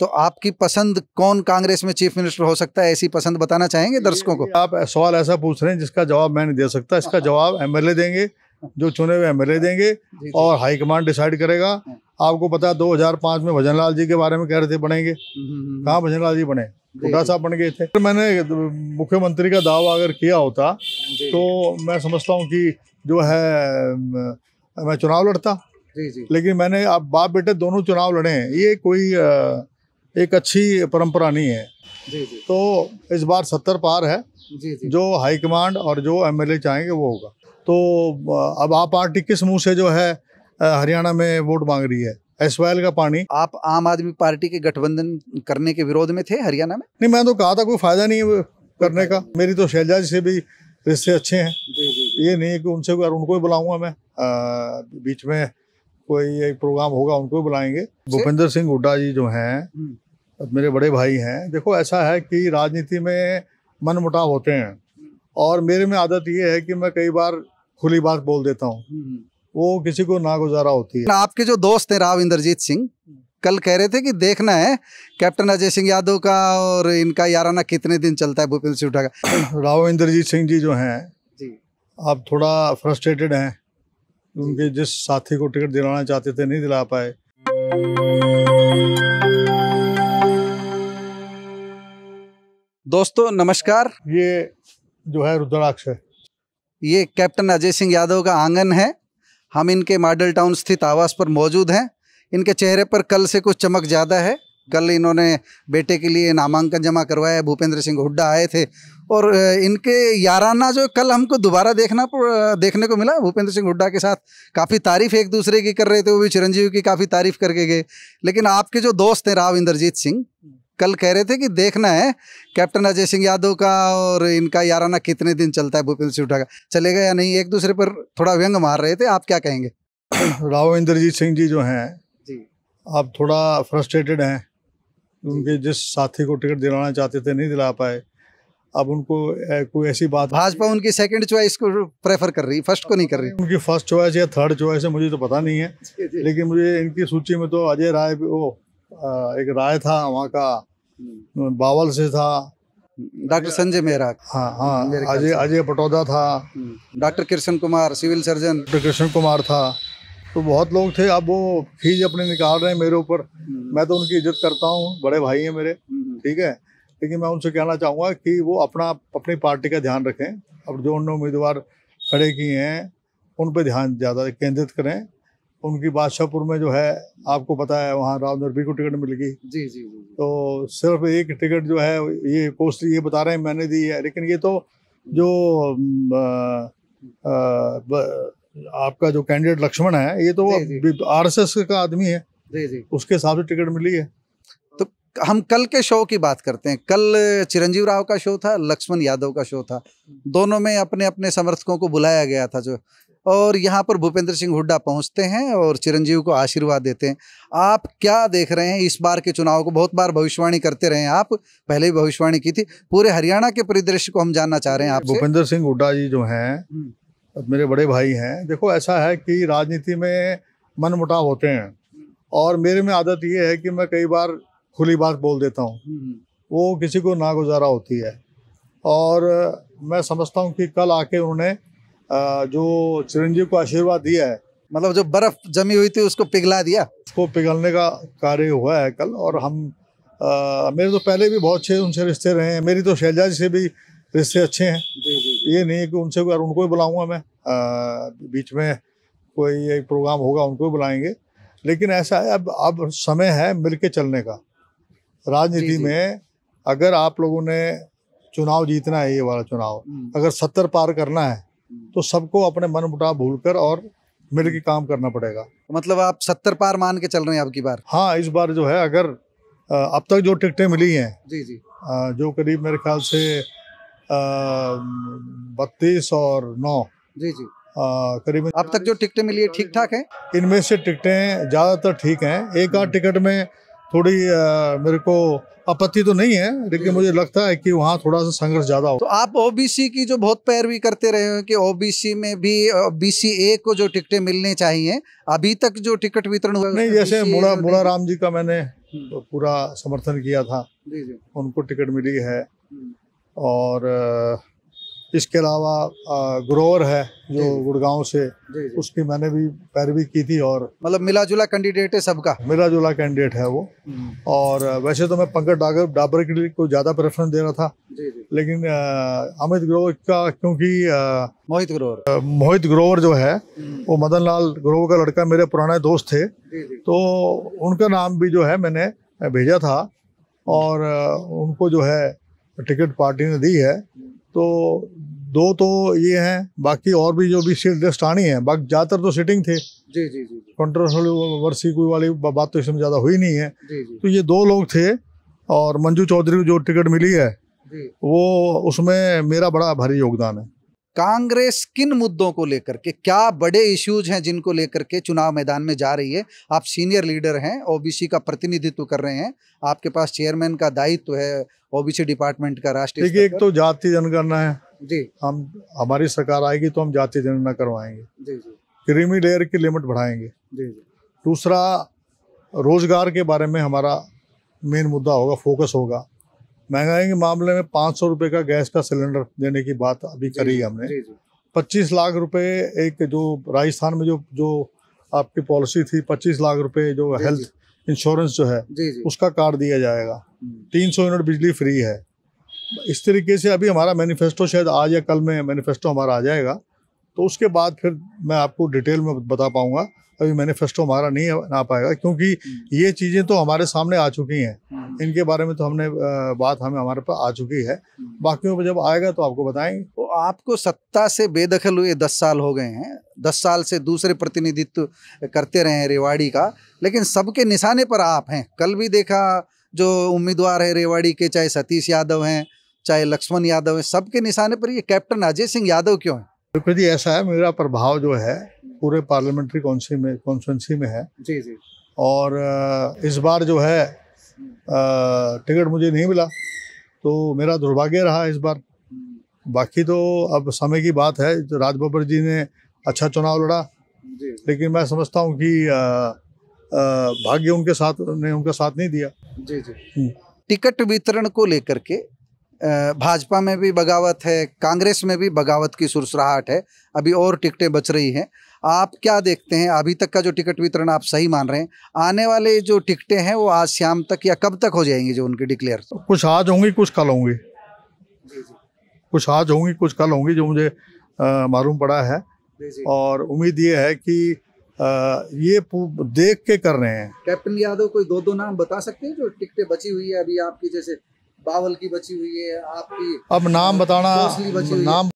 तो आपकी पसंद कौन कांग्रेस में चीफ मिनिस्टर हो सकता है ऐसी पसंद बताना चाहेंगे दर्शकों को आप सवाल ऐसा पूछ रहे हैं जिसका जवाब मैं नहीं दे सकता इसका हाँ। जवाब एमएलए देंगे जो चुने हुए एमएलए हाँ। देंगे और हाईकमांड डिसाइड करेगा हाँ। आपको पता दो हजार पांच में भजन लाल जी के बारे में कह रहे थे बनेंगे हम्म, हम्म, हम्म। कहाँ भजन लाल जी बने हुडा साहब बन गए थे मैंने मुख्यमंत्री का दावा अगर किया होता तो मैं समझता हूँ कि जो है मैं चुनाव लड़ता लेकिन मैंने आप बाप बेटे दोनों चुनाव लड़े ये कोई एक अच्छी परंपरा नहीं है जी जी तो इस बार सत्तर पार है जी जी जो हाईकमांड और जो एमएलए चाहेंगे वो होगा तो अब आप पार्टी किस मुंह से जो है हरियाणा में वोट मांग रही है एसवाइल का पानी आप आम आदमी पार्टी के गठबंधन करने के विरोध में थे हरियाणा में नहीं मैंने तो कहा था कोई फायदा नहीं है करने का मेरी तो शैलजा जी से भी रिश्ते अच्छे हैं जी जी ये नहीं है कि उनसे उनको ही बुलाऊंगा मैं आ, बीच में कोई एक प्रोग्राम होगा उनको भी बुलाएंगे भूपेंद्र सिंह हुड्डा जी जो हैं हम्म। मेरे बड़े भाई हैं देखो ऐसा है कि राजनीति में मन मुटाव होते हैं और मेरे में आदत ये है कि मैं कई बार खुली बात बोल देता हूँ हम्म, हम्म। वो किसी को ना गुजारा होती है आपके जो दोस्त हैं राव इंद्रजीत सिंह कल कह रहे थे कि देखना है कैप्टन अजय सिंह यादव का और इनका याराना कितने दिन चलता है भूपेंद्र सिंह हुड्डा का राव इंद्रजीत सिंह जी जो हैं आप थोड़ा फ्रस्ट्रेटेड हैं उनके जिस साथी को टिकट दिलाना चाहते थे नहीं दिला पाए दोस्तों नमस्कार ये जो है रुद्राक्ष है ये कैप्टन अजय सिंह यादव का आंगन है हम इनके मॉडल टाउन स्थित आवास पर मौजूद हैं इनके चेहरे पर कल से कुछ चमक ज़्यादा है कल इन्होंने बेटे के लिए नामांकन जमा करवाया भूपेंद्र सिंह हुड्डा आए थे और इनके याराना जो कल हमको दोबारा देखना देखने को मिला भूपेंद्र सिंह हुड्डा के साथ काफ़ी तारीफ एक दूसरे की कर रहे थे वो भी चिरंजीवी की काफ़ी तारीफ करके गए लेकिन आपके जो दोस्त हैं राव इंद्रजीत सिंह कल कह रहे थे कि देखना है कैप्टन अजय सिंह यादव का और इनका याराना कितने दिन चलता है भूपेंद्र सिंह हुड्डा का चलेगा या नहीं एक दूसरे पर थोड़ा व्यंग मार रहे थे आप क्या कहेंगे राव इंद्रजीत सिंह जी जो हैं आप थोड़ा फ्रस्ट्रेटेड हैं उनके जिस साथी को टिकट दिलाना चाहते थे नहीं दिला पाए अब उनको कोई ऐसी बात भाजपा उनकी सेकंड चॉइस को प्रेफर कर रही फर्स्ट को नहीं कर रही उनकी फर्स्ट चॉइस या थर्ड चॉइस है मुझे तो पता नहीं है लेकिन मुझे इनकी सूची में तो अजय राय वो एक राय था वहाँ का हम्म। बावल से था डॉक्टर संजय मेहरा हाँ हाँ अजय अजय पटौदा था हम्म। Doctor Krishna Kumar civil surgeon doctor Krishna Kumar था तो बहुत लोग थे अब वो फीस अपने निकाल रहे हैं मेरे ऊपर हम्म। मैं तो उनकी इज्जत करता हूँ बड़े भाई हैं मेरे हम्म, हम्म। ठीक है लेकिन मैं उनसे कहना चाहूँगा कि वो अपना अपनी पार्टी का ध्यान रखें अब जो उन उम्मीदवार खड़े किए हैं उन पर ध्यान ज़्यादा केंद्रित करें उनकी बादशाहपुर में जो है आपको पता है वहाँ राम नरबी को टिकट मिल गई जी, जी जी तो सिर्फ एक टिकट जो है ये पोस्ट ये बता रहे हैं मैंने दी है लेकिन ये तो जो आ, आ, ब, आपका जो कैंडिडेट लक्ष्मण है ये तो आर एस एस का आदमी है जी जी उसके हिसाब से टिकट मिली है तो हम कल के शो की बात करते हैं कल चिरंजीव राव का शो था लक्ष्मण यादव का शो था दोनों में अपने अपने समर्थकों को बुलाया गया था जो और यहाँ पर भूपेंद्र सिंह हुड्डा पहुँचते हैं और चिरंजीव को आशीर्वाद देते हैं आप क्या देख रहे हैं इस बार के चुनाव को बहुत बार भविष्यवाणी करते रहे हैं आप पहले भी भविष्यवाणी की थी पूरे हरियाणा के परिदृश्य को हम जानना चाह रहे हैं आप भूपेंद्र सिंह हुड्डा जी जो हैं हम्म। मेरे बड़े भाई हैं देखो ऐसा है कि राजनीति में मन मुटाव होते हैं और मेरे में आदत ये है कि मैं कई बार खुली बात बोल देता हूँ हम्म, हम्म। वो किसी को नागुजारा होती है और मैं समझता हूँ कि कल आके उन्होंने जो चिरंजीव को आशीर्वाद दिया है मतलब जो बर्फ जमी हुई थी उसको पिघला दिया उसको पिघलने का कार्य हुआ है कल और हम आ, मेरे तो पहले भी बहुत अच्छे उनसे रिश्ते रहे हैं मेरी तो शैलजा जी से भी रिश्ते अच्छे हैं ये नहीं है कि उनसे अगर उनको ही बुलाऊंगा मैं आ, बीच में कोई एक प्रोग्राम होगा उनको ही बुलाएंगे लेकिन ऐसा है अब अब समय है मिलके चलने का राजनीति में अगर आप लोगों ने चुनाव जीतना है ये वाला चुनाव हम्म। अगर सत्तर पार करना है हम्म। तो सबको अपने मन मुटाव भूल कर और मिल के काम करना पड़ेगा मतलब आप सत्तर पार मान के चल रहे हैं आपकी बार हाँ इस बार जो है अगर अब तक जो टिकटें मिली हैं जी जी जो करीब मेरे ख्याल से बत्तीस और नौ जी जी करीब अब तक जो टिकटें मिली है ठीक ठाक है इनमें से टिकटें ज़्यादातर ठीक हैं एक आध हम्म। टिकट में थोड़ी आ, मेरे को आपत्ति तो नहीं है लेकिन मुझे लगता है कि वहाँ थोड़ा सा संघर्ष ज़्यादा हो तो आप ओबीसी की जो बहुत पैरवी करते रहे हो कि ओबीसी में भी बीसी ए को जो टिकटें मिलने चाहिए अभी तक जो टिकट वितरण हुआ नहीं जैसे मुड़ा मुड़ा राम जी का मैंने हम्म। पूरा समर्थन किया था उनको टिकट मिली है और इसके अलावा ग्रोवर है जो गुड़गांव से जी, जी। उसकी मैंने भी पैरवी की थी और मतलब मिला जुला कैंडिडेट है सबका मिला जुला कैंडिडेट है वो हम्म। और वैसे तो मैं पंकज डागर डाबर के लिए को ज़्यादा प्रेफरेंस दे रहा था जी, जी। लेकिन अमित ग्रोवर का क्योंकि मोहित ग्रोवर मोहित ग्रोवर जो है हम्म। वो मदन लाल ग्रोवर का लड़का मेरे पुराने दोस्त थे तो उनका नाम भी जो है मैंने भेजा था और उनको जो है टिकट पार्टी ने दी है तो दो तो ये हैं बाकी और भी जो भी सीट आनी है बाकी ज़्यादातर तो सीटिंग थे जी जी जी कोई वाली बात तो इसमें ज़्यादा हुई नहीं है जी जी। तो ये दो लोग थे और मंजू चौधरी को जो टिकट मिली है वो उसमें मेरा बड़ा भारी योगदान है कांग्रेस किन मुद्दों को लेकर के क्या बड़े इश्यूज हैं जिनको लेकर के चुनाव मैदान में जा रही है आप सीनियर लीडर हैं ओबीसी का प्रतिनिधित्व कर रहे हैं आपके पास चेयरमैन का दायित्व है ओबीसी डिपार्टमेंट का राष्ट्रीय देखिए एक तो जाति जनगणना है जी हम हमारी सरकार आएगी तो हम जाति जनगणना करवाएंगे जी जी क्रीमी लेयर की लिमिट बढ़ाएंगे जी जी दूसरा रोजगार के बारे में हमारा मेन मुद्दा होगा फोकस होगा महंगाई के मामले में पाँच सौ रुपये का गैस का सिलेंडर देने की बात अभी करी हमने पच्चीस लाख रुपए एक जो राजस्थान में जो जो आपकी पॉलिसी थी पच्चीस लाख रुपए जो हेल्थ इंश्योरेंस जो है उसका कार्ड दिया जाएगा हम्म। तीन सौ यूनिट बिजली फ्री है इस तरीके से अभी हमारा मैनिफेस्टो शायद आज या कल में मैनिफेस्टो हमारा आ जाएगा तो उसके बाद फिर मैं आपको डिटेल में बता पाऊंगा कभी मैनिफेस्टो हमारा नहीं आ पाएगा क्योंकि हम्म। ये चीज़ें तो हमारे सामने आ चुकी हैं हम्म। इनके बारे में तो हमने बात हमें हमारे पास आ चुकी है हम्म। बाकियों पर जब आएगा तो आपको बताएंगे तो आपको सत्ता से बेदखल हुए दस साल हो गए हैं दस साल से दूसरे प्रतिनिधित्व करते रहे हैं रेवाड़ी का लेकिन सबके निशाने पर आप हैं कल भी देखा जो उम्मीदवार है रेवाड़ी के चाहे सतीश यादव हैं चाहे लक्ष्मण यादव हैं सबके निशाने पर ये कैप्टन अजय सिंह यादव क्यों है देखो जी ऐसा है मेरा प्रभाव जो है पूरे पार्लियामेंट्री कॉन्स्टेंसी में है जी जी और इस बार जो है टिकट मुझे नहीं मिला तो मेरा दुर्भाग्य रहा इस बार बाकी तो अब समय की बात है तो राज बब्बर जी ने अच्छा चुनाव लड़ा लेकिन मैं समझता हूँ कि भाग्य उनके साथ ने उनका साथ नहीं दिया जी जी हम्म। टिकट वितरण को लेकर के भाजपा में भी बगावत है कांग्रेस में भी बगावत की सुरसराहट है अभी और टिकटें बच रही हैं आप क्या देखते हैं अभी तक का जो टिकट वितरण आप सही मान रहे हैं आने वाले जो टिकटें हैं वो आज शाम तक या कब तक हो जाएंगी जो उनके डिक्लेयर कुछ आज होंगी कुछ कल होंगी कुछ आज होंगी कुछ कल होंगी जो मुझे मालूम पड़ा है और उम्मीद ये है कि आ, ये देख के कर रहे हैं कैप्टन यादव कोई दो दो नाम बता सकते हैं जो टिकटें बची हुई है अभी आपकी जैसे बावल की बची हुई है आपकी अब नाम बताना बची नाम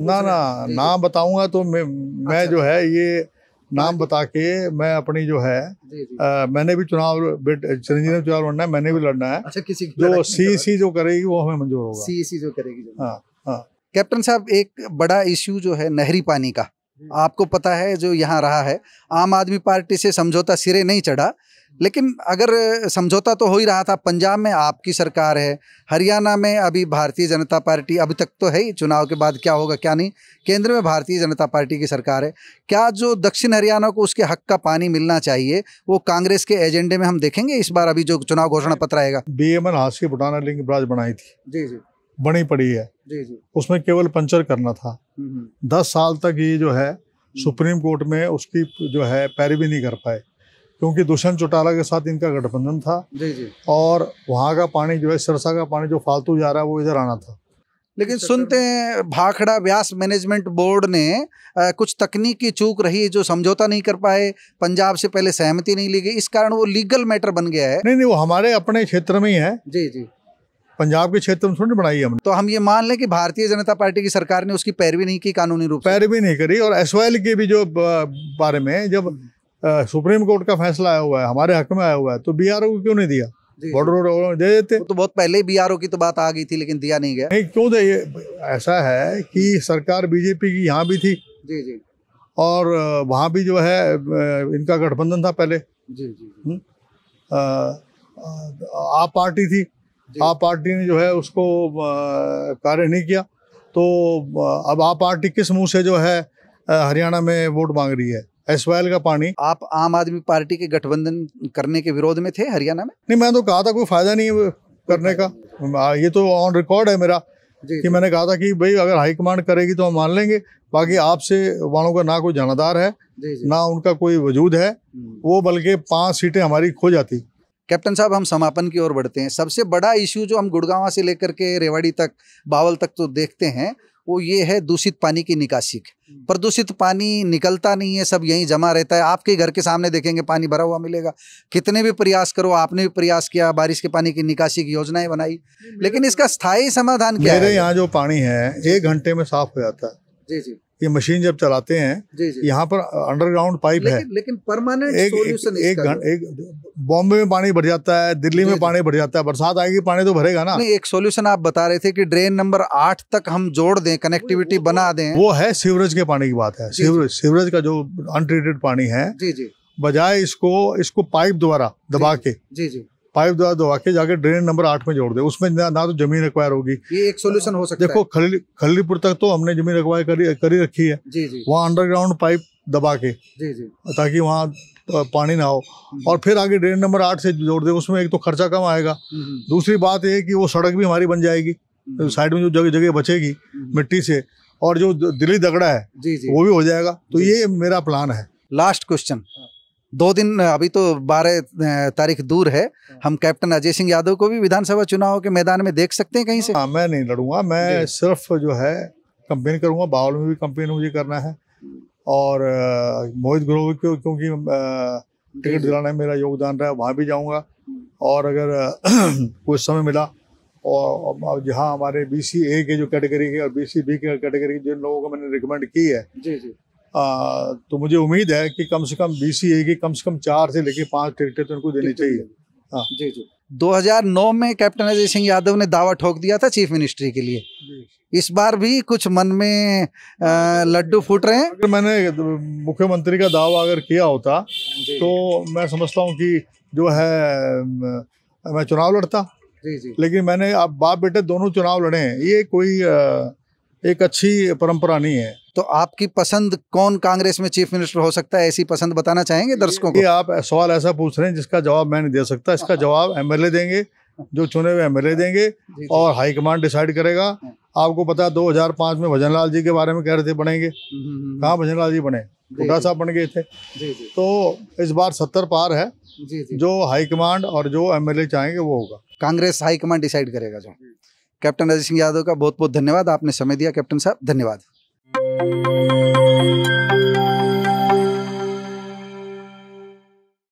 ना ना नाम बताऊंगा तो मैं मैं अच्छा। जो है ये नाम हाँ। बता के मैं अपनी जो है आ, मैंने भी चुनाव चरंजी ने चुनाव लड़ना है मैंने भी लड़ना है अच्छा किसी जो सी सी जो करेगी वो हमें मंजूर होगा सी सी जो करेगी हाँ हाँ कैप्टन साहब एक बड़ा इश्यू जो है नहरी पानी का आपको पता है जो यहाँ रहा है आम आदमी पार्टी से समझौता सिरे नहीं चढ़ा लेकिन अगर समझौता तो हो ही रहा था पंजाब में आपकी सरकार है हरियाणा में अभी भारतीय जनता पार्टी अभी तक तो है ही चुनाव के बाद क्या होगा क्या नहीं केंद्र में भारतीय जनता पार्टी की सरकार है क्या जो दक्षिण हरियाणा को उसके हक का पानी मिलना चाहिए वो कांग्रेस के एजेंडे में हम देखेंगे इस बार अभी जो चुनाव घोषणा पत्र आएगा बी एम एन हासी भुटाना लिंग ब्रांच बनाई थी जी जी बनी पड़ी है जी जी उसमें केवल पंचर करना था हम्म, हम्म। दस साल तक ये जो है हम्म। सुप्रीम कोर्ट में उसकी जो है पैरवी नहीं कर पाए क्योंकि दुष्यंत चौटाला के साथ इनका गठबंधन था जी जी और वहाँ का पानी जो है सिरसा का पानी जो फालतू जा रहा है वो इधर आना था लेकिन अच्छा, सुनते हैं भाखड़ा व्यास मैनेजमेंट बोर्ड ने आ, कुछ तकनीकी चूक रही जो समझौता नहीं कर पाए पंजाब से पहले सहमति नहीं ली गई इस कारण वो लीगल मैटर बन गया है नहीं नहीं वो हमारे अपने क्षेत्र में ही है जी जी पंजाब के क्षेत्र में थोड़ी बनाई हमने तो हम ये मान लें कि भारतीय जनता पार्टी की सरकार ने उसकी पैरवी नहीं की कानूनी रूप पैरवी नहीं करी और एस की भी जो बारे में जब हम्म। सुप्रीम कोर्ट का फैसला आया हुआ है हमारे हक में आया हुआ है तो बी को क्यों नहीं दिया बॉर्डर रोड दे देते तो बहुत पहले बी की तो बात आ गई थी लेकिन दिया नहीं गया नहीं क्यों दे ऐसा है कि सरकार बीजेपी की यहाँ भी थी जी जी और वहाँ भी जो है इनका गठबंधन था पहले जी जी आप पार्टी थी आप पार्टी ने जो है उसको कार्य नहीं किया तो अब आप पार्टी किस मुंह से जो है हरियाणा में वोट मांग रही है एसवाइल का पानी आप आम आदमी पार्टी के गठबंधन करने के विरोध में थे हरियाणा में नहीं मैंने तो कहा था कोई फायदा नहीं है करने का ये तो ऑन रिकॉर्ड है मेरा जी, कि मैंने कहा था कि भाई अगर हाईकमांड करेगी तो हम मान लेंगे बाकी आपसे वालों का ना कोई जानादार है जी, जी। ना उनका कोई वजूद है हम्म। वो बल्कि पांच सीटें हमारी खो जाती कैप्टन साहब हम समापन की ओर बढ़ते हैं सबसे बड़ा इशू जो हम गुड़गावा से लेकर के रेवाड़ी तक बावल तक तो देखते हैं वो ये है दूषित पानी की निकासी प्रदूषित पानी निकलता नहीं है सब यहीं जमा रहता है आपके घर के सामने देखेंगे पानी भरा हुआ मिलेगा कितने भी प्रयास करो आपने भी प्रयास किया बारिश के पानी की निकासी की योजनाएं बनाई लेकिन तो इसका स्थायी समाधान क्या मेरे है यहाँ जो पानी है एक घंटे में साफ हो जाता है जी जी ये मशीन जब चलाते हैं यहाँ पर अंडरग्राउंड पाइप लेकिन, है लेकिन परमानेंट एक एक एक बॉम्बे में पानी भर जाता है दिल्ली में पानी भर जाता है बरसात आएगी पानी तो भरेगा ना नहीं एक सॉल्यूशन आप बता रहे थे कि ड्रेन नंबर आठ तक हम जोड़ दें कनेक्टिविटी बना दें वो है सीवरेज के पानी की बात है सीवरेज सीवरेज का जो अनट्रीटेड पानी है बजाय इसको इसको पाइप द्वारा दबा के जी जी पाइप द्वारा दबा के जाके ड्रेन नंबर आठ में जोड़ दे उसमें ना, ना तो जमीन एक्वायर होगी ये एक सोल्यूशन हो सकता देखो खली खलीपुर तक तो हमने जमीन एक्वायर करी करी रखी है वहाँ अंडरग्राउंड पाइप दबा के ताकि वहाँ पानी ना हो हम्म। और फिर आगे ड्रेन नंबर आठ से जोड़ दे उसमें एक तो खर्चा कम आएगा हम्म, हम्म। दूसरी बात यह की कि वो सड़क भी हमारी बन जाएगी साइड में जो जगह जगह बचेगी मिट्टी से और जो दिल्ली दगड़ा है जी जी वो भी हो जाएगा तो ये मेरा प्लान है लास्ट हाँ। क्वेश्चन दो दिन अभी तो बारह तारीख दूर है हाँ। हम कैप्टन अजय सिंह यादव को भी विधानसभा चुनाव के मैदान में देख सकते हैं कहीं से हाँ मैं नहीं लड़ूंगा मैं सिर्फ जो है कंपेन करूंगा बावल में भी कंपेन मुझे करना है और मोहित ग्रोह को क्योंकि टिकट दिलाने में मेरा योगदान रहा वहाँ भी जाऊँगा और अगर कुछ समय मिला और जहाँ हमारे बी सी ए के जो कैटेगरी के और बी सी बी के कैटेगरी के जिन लोगों को मैंने रिकमेंड की है जी जी तो मुझे उम्मीद है कि कम से कम बीसीए की कम से कम चार से लेके पांच ट्रैक्टर तो उनको देने चाहिए हाँ जी जी 2009 में कैप्टन अजय सिंह यादव ने दावा ठोक दिया था चीफ मिनिस्ट्री के लिए इस बार भी कुछ मन में लड्डू फूट रहे हैं अगर मैंने मुख्यमंत्री का दावा अगर किया होता तो मैं समझता हूँ कि जो है मैं चुनाव लड़ता जी जी लेकिन मैंने आप बाप बेटे दोनों चुनाव लड़े हैं ये कोई आ, एक अच्छी परंपरा नहीं है तो आपकी पसंद कौन कांग्रेस में चीफ मिनिस्टर हो सकता है ऐसी पसंद बताना चाहेंगे दर्शकों को आप सवाल ऐसा पूछ रहे हैं जिसका जवाब मैं नहीं दे सकता इसका हाँ। जवाब एमएलए देंगे जो चुने हुए एमएलए हाँ। देंगे और हाईकमांड डिसाइड करेगा हाँ। आपको पता है पांच में भजन जी के बारे में कह रहे थे बनेंगे हम्म, हम्म, हम्म। कहाँ भजन जी बने बुढ़ा साहब बन गए थे तो इस बार सत्तर पार है जो हाईकमांड और जो एमएलए चाहेंगे वो होगा कांग्रेस हाईकमांड डिसाइड करेगा जो कैप्टन राजेश सिंह यादव का बहुत बहुत धन्यवाद आपने समय दिया कैप्टन साहब धन्यवाद